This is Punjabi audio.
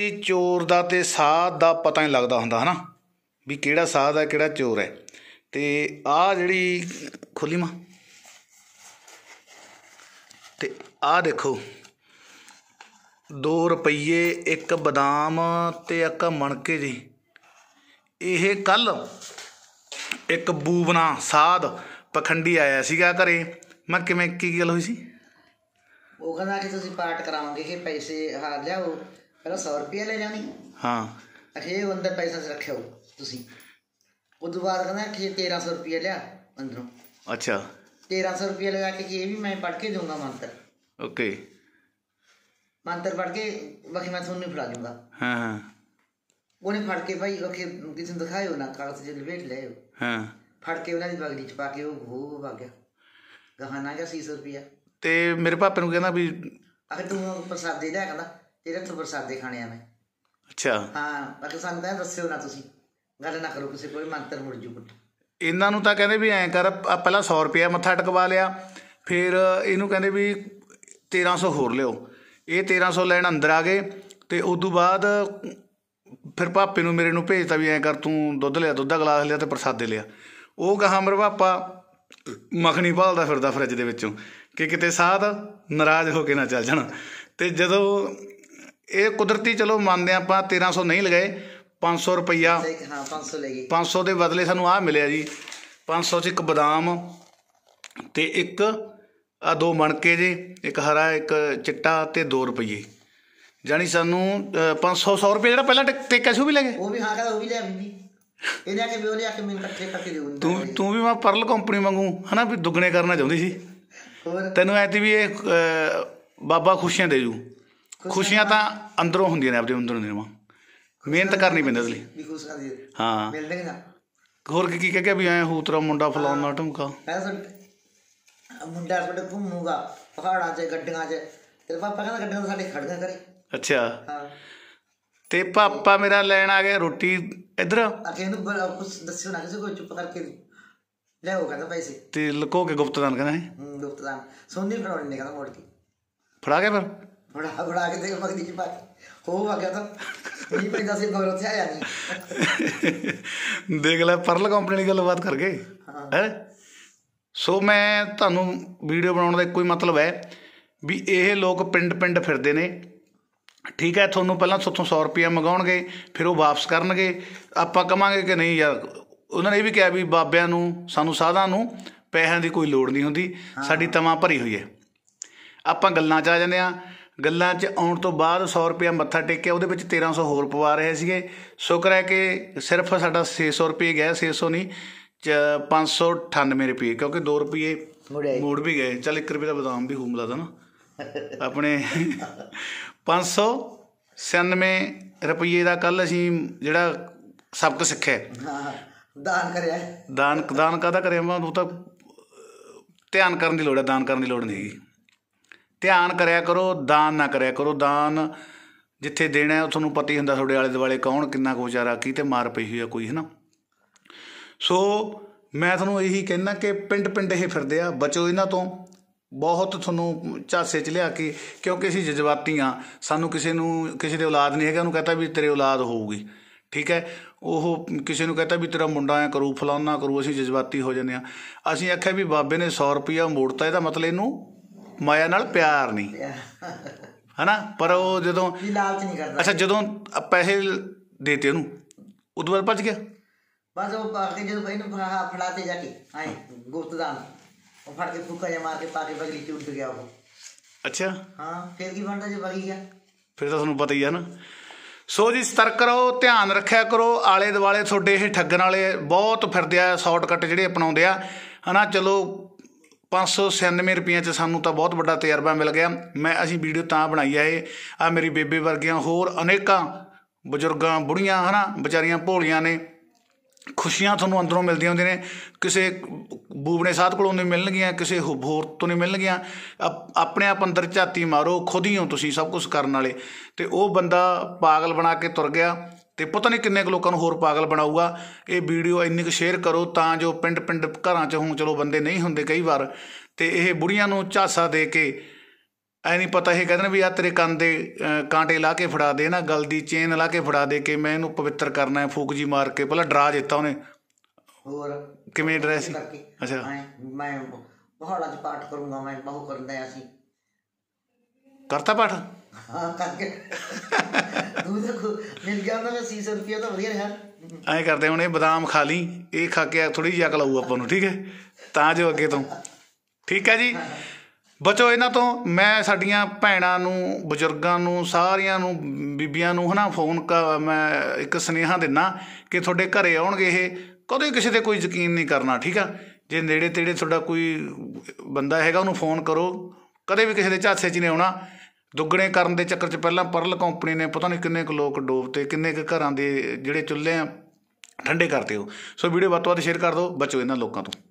ਤੇ ਚੋਰ ਦਾ ਤੇ ਸਾਧ ਦਾ ਪਤਾ ਨਹੀਂ ਲੱਗਦਾ ਹੁੰਦਾ ਹਨਾ ਵੀ ਕਿਹੜਾ ਸਾਧ ਹੈ ਕਿਹੜਾ ਚੋਰ ਹੈ ਤੇ ਆ ਜਿਹੜੀ ਖੁੱਲੀ ਮਾ ਤੇ ਆ ਦੇਖੋ 2 ਰੁਪਏ ਇੱਕ ਬਦਾਮ ਤੇ ਇੱਕ ਮਣਕੇ ਜੀ ਇਹ ਕੱਲ ਇੱਕ ਬੂਬਨਾ ਸਾਧ ਪਖੰਡੀ ਆਇਆ ਸੀਗਾ ਘਰੇ ਮੈਂ ਕਿਵੇਂ ਕੀ ਗੱਲ ਹੋਈ ਸੀ ਉਹ ਕਹਿੰਦਾ ਕਿ ਤੁਸੀਂ ਪਾਰਟ ਕਰਾਉਂਗੇ ਕਿ ਪੈਸੇ ਹਾਰ ਲਿਆਓ ਪਹਿਲਾਂ 100 ਰੁਪਏ ਲੈ ਜਾਣੀ ਹਾਂ ਅਖੇ ਅੰਦਰ ਪੈਸਾ ਹੋ ਤੁਸੀਂ ਉਸ ਤੋਂ ਬਾਅਦ ਕਹਿੰਦਾ ਕਿ 1300 ਰੁਪਏ ਲਿਆ ਅੰਦਰੋਂ ਅੱਛਾ 1300 ਰੁਪਏ ਲਗਾ ਕੇ ਇਹ ਵੀ ਮੈਂ ਪੜ ਕੇ ਦਊਂਗਾ ਮੰਤਰ ਓਕੇ ਮੰਤਰ ਪੜ ਕੇ ਬਾਕੀ ਮੈਂ ਤੁਹਾਨੂੰ ਫੜਾ ਦੂੰਗਾ ਹਾਂ ਹਾਂ ਉਹਨੇ ਫੜ ਕੇ ਭਾਈ ਓਕੇ ਕਿਸੇ ਨੂੰ ਦਿਖਾਇਓ ਨਾ ਕਾਗਜ਼ ਜੇ ਲਵੇਟ ਲੈ ਹਾਂ ਫੜ ਕੇ ਉਹਨਾਂ ਦੀ ਬਗਲੀ ਚ ਪਾ ਕੇ ਉਹ ਹੋ ਵਗ ਗਿਆ ਗਹਾਣਾ ਗਿਆ 600 ਰੁਪਿਆ ਤੇ ਮੇਰੇ ਪਾਪੇ ਨੂੰ ਕਹਿੰਦਾ ਵੀ ਅਖੇ ਤੂੰ ਪ੍ਰਸਾਦ ਦੇ ਲੈ ਕਹਿੰਦਾ ਤੇਰੇ ਤੋਂ ਪ੍ਰਸਾਦੇ ਖਾਣੇ ਆਵੇਂ ਅੱਛਾ ਹਾਂ ਬਾਕੀ ਸਾਨੂੰ ਤਾਂ ਦੱਸਿਓ ਨਾ ਤੁਸੀਂ ਗੱਲ ਨਾ ਕਰੋ ਕਿਸੇ ਕੋਈ ਮੰਤਰ ਮੁੜ ਜੂ ਪੁੱਤ ਇਹਨਾਂ ਨੂੰ ਤਾਂ ਕਹਿੰਦੇ ਵੀ ਐਂ ਕਰ ਆ ਪਹਿਲਾਂ 100 ਰੁਪਏ ਮੱਥਾ ਟਕਵਾ ਲਿਆ ਫਿਰ ਇਹਨੂੰ ਕਹਿੰਦੇ ਵੀ 1300 ਹੋਰ ਲਿਓ ਇਹ 1300 ਲੈਣ ਅੰਦਰ ਆ ਗਏ ਤੇ ਉਸ ਤੋਂ ਬਾਅਦ ਫਿਰ ਭਾਪੇ ਨੂੰ ਮੇਰੇ ਨੂੰ ਭੇਜਤਾ ਵੀ ਐਂ ਕਰ ਤੂੰ ਦੁੱਧ ਲਿਆ ਦੁੱਧ ਦਾ ਗਲਾਸ ਲਿਆ ਤੇ ਪ੍ਰਸਾਦੇ ਲਿਆ ਉਹ ਕਹਾ ਮਰ ਭਾਪਾ ਮੱਖਣੀ ਭਾਲਦਾ ਫਿਰਦਾ ਫਰਿੱਜ ਦੇ ਵਿੱਚੋਂ ਕਿ ਕਿਤੇ ਸਾਧ ਨਾਰਾਜ਼ ਹੋ ਕੇ ਨਾ ਚੱਲ ਜਾਣ ਤੇ ਜਦੋਂ ਇਹ ਕੁਦਰਤੀ ਚਲੋ ਮੰਨਦੇ ਆਪਾਂ 1300 ਨਹੀਂ ਲਗਾਏ 500 ਰੁਪਈਆ ਹਾਂ 500 ਲੈ ਗਏ 500 ਦੇ ਬਦਲੇ ਸਾਨੂੰ ਆਹ ਮਿਲਿਆ ਜੀ 500 ਚ ਇੱਕ ਬਦਾਮ ਤੇ ਇੱਕ ਆ ਦੋ ਮਣਕੇ ਜੇ ਇੱਕ ਹਰਾ ਇੱਕ ਚਿੱਟਾ ਤੇ 2 ਰੁਪਏ ਜਾਨੀ ਸਾਨੂੰ 500 100 ਰੁਪਏ ਜਿਹੜਾ ਪਹਿਲਾਂ ਟੇਕਾ ਸੀ ਵੀ ਲਗੇ ਉਹ ਵੀ ਹਾਂ ਕਹਿੰਦਾ ਉਹ ਵੀ ਲੈ ਬੀਬੀ ਇਹਨੇ ਕਿ ਵੀ ਉਹਨੇ ਆ ਕੇ ਮੈਨੂੰ ਇਕੱਠੇ ਕਰਕੇ ਦੇਉਂ ਤੂੰ ਤੂੰ ਵੀ ਮੈਂ ਪਰਲ ਕੰਪਨੀ ਵਾਂਗੂ ਹਨਾ ਵੀ ਦੁੱਗਣੇ ਕਰਨਾ ਚਾਹੁੰਦੀ ਸੀ ਤੈਨੂੰ ਐ ਤੇ ਵੀ ਇਹ ਬਾਬਾ ਖੁਸ਼ੀਆਂ ਦੇ ਜੂ ਖੁਸ਼ੀਆਂ ਤਾਂ ਅੰਦਰੋਂ ਹੁੰਦੀਆਂ ਨੇ ਆਪਣੇ ਅੰਦਰੋਂ ਨਿਰਮਾ ਮਿਹਨਤ ਕਰਨੀ ਪੈਂਦੀ ਅਸਲੀ ਲਈ ਵੀ ਖੁਸ਼ ਕਰਦੀ ਹਾਂ ਮਿਲਦੇ ਨਾ ਹੋਰ ਕੀ ਕਹਿ ਕੇ ਵੀ ਐ ਹੂਤਰਾ ਮੁੰਡਾ ਫਲਾਉਣਾ ਢਮਕਾ ਮੁੰਡਾ ਸਾਡੇ ਘੁੰਮੂਗਾ ਪਹਾੜਾਂ 'ਚ ਗੱਡੀਆਂ 'ਚ ਤੇਰੇ ਪਾਪਾ ਕਹਿੰਦਾ ਗੱਡੀਆਂ ਸਾਡੇ ਖੜੀਆਂ ਕਰੇ ਅੱਛਾ ਹਾਂ ਤੇ ਪਾਪਾ ਮੇਰਾ ਲੈਣ ਆ ਗਿਆ ਰੋਟੀ ਇਧਰ ਅਕੇ ਨੂੰ ਕੁਝ ਦੱਸਿਓ ਨਾ ਕਿਸੇ ਕੋਈ ਚੁੱਪ ਕਰਕੇ ਲੈ ਉਹ ਕਹਿੰਦਾ ਪੈਸੇ ਤੇ ਲੁਕੋ ਕੇ ਗੁਪਤਦਾਨ ਕਹਿੰਦਾ ਹੈ ਗੁਪਤਦਾਨ ਸੋਨੀ ਫੜਾਉਣੀ ਨੇ ਕਹਿੰਦਾ ਮੋੜ ਕੇ ਫੜਾ ਗਿਆ ਫਿਰ ਬੜਾ ਬੜਾ ਕੇ ਦੇਖ ਮਗਦੀ ਚ ਪਾ ਹੋ ਗਿਆ ਤਾਂ ਨਹੀਂ ਪੈਂਦਾ ਸੀ ਗੌਰ ਉੱਥੇ ਆਇਆ ਨਹੀਂ ਦੇਖ ਲੈ ਪਰਲ ਕੰਪਨੀ ਦੀ ਗੱਲਬਾਤ ਕਰ ਗਏ ਹੈ ਸੋ ਮੈਂ ਤੁਹਾਨੂੰ ਵੀਡੀਓ ਬਣਾਉਣ ਦਾ ਇੱਕੋ ਹੀ ਮਤਲਬ ਹੈ ਵੀ ਇਹ ਲੋਕ ਪਿੰਡ-ਪਿੰਡ ਫਿਰਦੇ ਨੇ ਠੀਕ ਹੈ ਤੁਹਾਨੂੰ ਪਹਿਲਾਂ ਸੋਥੋਂ 100 ਰੁਪਏ ਮੰਗਾਉਣਗੇ ਫਿਰ ਉਹ ਵਾਪਸ ਕਰਨਗੇ ਆਪਾਂ ਕਵਾਂਗੇ ਕਿ ਨਹੀਂ ਯਾਰ ਉਹਨਾਂ ਨੇ ਇਹ ਵੀ ਕਿਹਾ ਵੀ ਬਾਬਿਆਂ ਨੂੰ ਸਾਨੂੰ ਸਾਧਾਂ ਨੂੰ ਪੈਸਿਆਂ ਦੀ ਕੋਈ ਲੋੜ ਨਹੀਂ ਹੁੰਦੀ ਸਾਡੀ ਤਮਾ ਭਰੀ ਹੋਈ ਹੈ ਆਪਾਂ ਗੱਲਾਂ 'ਚ ਆ ਜਾਂਦੇ ਆ ਗੱਲਾਂ 'ਚ ਆਉਣ ਤੋਂ ਬਾਅਦ 100 ਰੁਪਏ ਮੱਥਾ ਟੇਕਿਆ ਉਹਦੇ ਵਿੱਚ 1300 ਹੋਰ ਪਵਾ ਰਹੇ ਸੀਗੇ ਸ਼ੁਕਰ ਹੈ ਕਿ ਸਿਰਫ ਸਾਡਾ 600 ਰੁਪਏ ਗਿਆ 600 ਨਹੀਂ 598 ਰੁਪਏ ਕਿਉਂਕਿ 2 ਰੁਪਏ ਮੋੜ ਵੀ ਗਏ ਚਲ 1 ਰੁਪਏ ਦਾ ਬਦਾਮ ਵੀ ਹੂਮਲਾ ਦਾ ਨਾ ਆਪਣੇ 597 ਰੁਪਏ ਦਾ ਕੱਲ ਅਸੀਂ ਜਿਹੜਾ ਸਬਕ ਸਿੱਖਿਆ ਦਾਨ ਕਰਿਆ ਦਾਨ ਦਾਨ ਕਾਦਾ ਕਰਿਆ ਮੈਂ ਉਹ ਤਾਂ ਧਿਆਨ ਕਰਨ ਦੀ ਲੋੜ ਹੈ ਦਾਨ ਕਰਨ ਦੀ ਲੋੜ ਨਹੀਂ ਹੈਗੀ ਧਿਆਨ ਕਰਿਆ ਕਰੋ ਦਾਨ ਨਾ ਕਰਿਆ ਕਰੋ ਦਾਨ ਜਿੱਥੇ ਦੇਣਾ ਉਹ ਤੁਹਾਨੂੰ ਪਤਾ ਹੀ ਹੁੰਦਾ ਤੁਹਾਡੇ ਆਲੇ ਦੁਆਲੇ ਕੌਣ ਕਿੰਨਾ ਕੁ ਵਿਚਾਰਾ ਕੀ ਤੇ ਮਾਰ ਪਈ ਹੋਈ ਆ ਕੋਈ ਹਨਾ ਸੋ ਮੈਂ ਤੁਹਾਨੂੰ ਇਹੀ ਕਹਿਣਾ ਕਿ ਪਿੰਡ ਪਿੰਡ ਇਹ ਫਿਰਦੇ ਆ ਬਚੋ ਇਹਨਾਂ ਤੋਂ ਬਹੁਤ ਤੁਹਾਨੂੰ ਝਾਸੇ ਚ ਲਿਆ ਕੇ ਕਿਉਂਕਿ ਅਸੀਂ ਜਜ਼ਬਾਤੀ ਆ ਸਾਨੂੰ ਕਿਸੇ ਨੂੰ ਕਿਸੇ ਦੇ ਔਲਾਦ ਨਹੀਂ ਹੈਗਾ ਉਹਨੂੰ ਕਹਤਾ ਵੀ ਤੇਰੇ ਔਲਾਦ ਹੋਊਗੀ ਠੀਕ ਹੈ ਉਹ ਕਿਸੇ ਨੂੰ ਕਹਤਾ ਵੀ ਤੇਰਾ ਮੁੰਡਾ ਆ ਕਰੂ ਫਲਾਉਣਾ ਕਰੂ ਅਸੀਂ ਜਜ਼ਬਾਤੀ ਹੋ ਜਾਂਦੇ ਆ ਅਸੀਂ ਆਖਿਆ ਵੀ ਬਾਬੇ ਨੇ 100 ਰੁਪਿਆ ਮੋੜਤਾ ਇਹਦਾ ਮਤਲਬ ਇਹਨੂੰ ਮਾਇਆ ਨਾਲ ਪਿਆਰ ਨਹੀਂ ਹਨਾ ਪਰ ਉਹ ਜਦੋਂ ਵੀ ਲਾਲਚ ਨਹੀਂ ਕਰਦਾ ਅੱਛਾ ਜਦੋਂ ਪੈਸੇ ਦੇਤੇ ਉਹਨੂੰ ਉਦੋਂ ਬਾਅਦ ਭੱਜ ਗਿਆ ਬਸ ਉਹ ਪਾ ਕੇ ਜਦੋਂ ਇਹਨੂੰ ਫੜਾ ਫੜਾਤੇ ਜਾ ਕੇ ਹਾਂ ਗੁਪਤਦਾਨ ਉਹ ਫੜ ਕੇ ਫੁੱਕਾ ਜਮਾ ਕੇ ਪਾ ਕੇ ਬਗਲੀ ਚ ਉੱਡ ਗਿਆ ਉਹ ਅੱਛਾ ਹਾਂ ਫਿਰ ਕੀ ਬਣਦਾ ਜੇ ਬਗੀ ਗਿਆ ਫਿਰ ਤਾਂ ਤੁਹਾਨੂੰ ਪਤਾ ਹੀ ਹੈ ਨਾ ਸੋ ਜੀ ਸਤਰਕ ਕਰੋ ਧਿਆਨ ਰੱਖਿਆ ਕਰੋ ਆਲੇ ਦੁਆਲੇ ਤੁਹਾਡੇ ਇਹ ਠੱਗਣ ਵਾਲੇ ਬਹੁਤ ਫਿਰਦੇ ਆ ਸ਼ਾਰਟਕਟ ਜਿਹੜੇ ਅਪਣਾਉਂਦੇ ਆ ਹਨਾ ਚਲੋ 596 ਰੁਪਈਆਂ 'ਚ ਸਾਨੂੰ ਤਾਂ ਬਹੁਤ ਵੱਡਾ ਤਜਰਬਾ ਮਿਲ ਗਿਆ ਮੈਂ ਅਸੀਂ ਵੀਡੀਓ ਤਾਂ ਬਣਾਈ ਆਏ ਆ ਮੇਰੀ ਬੇਬੇ ਵਰਗੀਆਂ ਹੋਰ ਅਨੇਕਾਂ ਬਜ਼ੁਰਗਾਂ ਬੁੜੀਆਂ ਹਨਾ ਵਿਚਾਰੀਆਂ ਭੋਲੀਆਂ ਨੇ ਖੁਸ਼ੀਆਂ ਤੁਹਾਨੂੰ ਅੰਦਰੋਂ ਮਿਲਦੀਆਂ ਹੁੰਦੀਆਂ ਨੇ ਕਿਸੇ ਬੂਬਨੇ ਸਾਧ ਕੋਲੋਂ ਨਹੀਂ ਮਿਲਣਗੀਆਂ ਕਿਸੇ ਹੋਰ ਤੋਂ ਨਹੀਂ ਮਿਲਣਗੀਆਂ ਆਪਣੇ ਆਪ ਅੰਦਰ ਝਾਤੀ ਮਾਰੋ ਖੁਦ ਹੀ ਹੋ ਤੁਸੀਂ ਸਭ ਕੁਝ ਕਰਨ ਵਾਲੇ ਤੇ ਉਹ ਬੰਦਾ ਪਾਗਲ ਬਣਾ ਕੇ ਤੁਰ ਗਿਆ ਤੇ ਪਤਾ ਨਹੀਂ ਕਿੰਨੇ ਕੁ ਲੋਕਾਂ ਨੂੰ ਹੋਰ ਪਾਗਲ ਬਣਾਊਗਾ ਇਹ ਵੀਡੀਓ ਇੰਨੀ ਕੁ ਸ਼ੇਅਰ ਕਰੋ ਤਾਂ ਜੋ ਪਿੰਡ ਪਿੰਡ ਘਰਾਂ 'ਚ ਹੁਣ ਚਲੋ ਬੰਦੇ ਨਹੀਂ ਹੁੰਦੇ ਕਈ ਵਾਰ ਤੇ ਇਹ ਬੁੜੀਆਂ ਨੂੰ ਝਾਸਾ ਦੇ ਕੇ ਐ ਨਹੀਂ ਪਤਾ ਇਹ ਕਹਿੰਦੇ ਨੇ ਵੀ ਆ ਤੇਰੇ ਕੰਨ ਦੇ ਕਾਂਟੇ ਲਾ ਕੇ ਫੜਾ ਦੇ ਨਾ ਗਲ ਦੀ ਚੇਨ ਲਾ ਕੇ ਫੜਾ ਦੇ ਕੇ ਮੈਂ ਇਹਨੂੰ ਪਵਿੱਤਰ ਕਰਨਾ ਹੈ ਫੂਕ ਜੀ ਮਾਰ ਕੇ ਪਹਿਲਾਂ ਡਰਾ ਦਿੱਤਾ ਉਹਨੇ ਹੋਰ ਕਿਵੇਂ ਡਰੈਸ ਸੀ ਅੱਛਾ ਮੈਂ ਅੱਜ ਪਾਠ ਕਰੂੰਗਾ ਮੈਂ ਬਹੁ ਕਰਦਾ ਸੀ ਕਰਤਾ ਪਾਠ ਹਾਂ ਕਰਕੇ ਦੂਧ ਮਿਲ ਗਿਆ ਉਹਨਾਂ ਦਾ 300 ਰੁਪਏ ਤਾਂ ਵਧੀਆ ਯਾਰ ਐਂ ਕਰਦੇ ਹੁਣ ਇਹ ਬਦਾਮ ਖਾ ਲਈ ਇਹ ਖਾ ਕੇ ਥੋੜੀ ਜਿਹੀ ਅਕਲ ਆਊ ਆਪਾਂ ਨੂੰ ਠੀਕ ਹੈ ਤਾਂ ਜੋ ਅੱਗੇ ਤੋਂ ਠੀਕ ਹੈ ਜੀ ਬਚੋ ਇਹਨਾਂ ਤੋਂ ਮੈਂ ਸਾਡੀਆਂ ਭੈਣਾਂ ਨੂੰ ਬਜ਼ੁਰਗਾਂ ਨੂੰ ਸਾਰਿਆਂ ਨੂੰ ਬੀਬੀਆਂ ਨੂੰ ਹਨਾ ਫੋਨ ਮੈਂ ਇੱਕ ਸਨੇਹਾ ਦਿੰਨਾ ਕਿ ਤੁਹਾਡੇ ਘਰੇ ਆਉਣਗੇ ਇਹ ਕਦੇ ਕਿਸੇ ਤੇ ਕੋਈ ਯਕੀਨ ਨਹੀਂ ਕਰਨਾ ਠੀਕ ਆ ਜੇ ਨੇੜੇ ਤੇੜੇ ਤੁਹਾਡਾ ਕੋਈ ਬੰਦਾ ਹੈਗਾ ਉਹਨੂੰ ਫੋਨ ਕਰੋ ਕਦੇ ਵੀ ਕਿਸੇ ਦੇ ਝਾਸੇ 'ਚ ਨਹੀਂ ਆਉਣਾ ਦੁੱਗਣੇ ਕਰਨ ਦੇ ਚੱਕਰ 'ਚ ਪਹਿਲਾਂ ਪਰਲ ਕੰਪਨੀ ਨੇ ਪਤਾ ਨਹੀਂ ਕਿੰਨੇ ਕੁ ਲੋਕ ਡੋਬਤੇ ਕਿੰਨੇ ਕੁ ਘਰਾਂ ਦੇ ਜਿਹੜੇ ਚੁੱਲ੍ਹੇ ਆ ਠੰਡੇ ਕਰਤੇ ਹੋ ਸੋ ਵੀਡੀਓ ਵੱਧ ਤੋਂ ਵੱਧ ਸ਼ੇਅਰ ਕਰ ਦਿਓ ਬਚੋ ਇਹਨਾਂ ਲੋਕਾਂ ਤੋਂ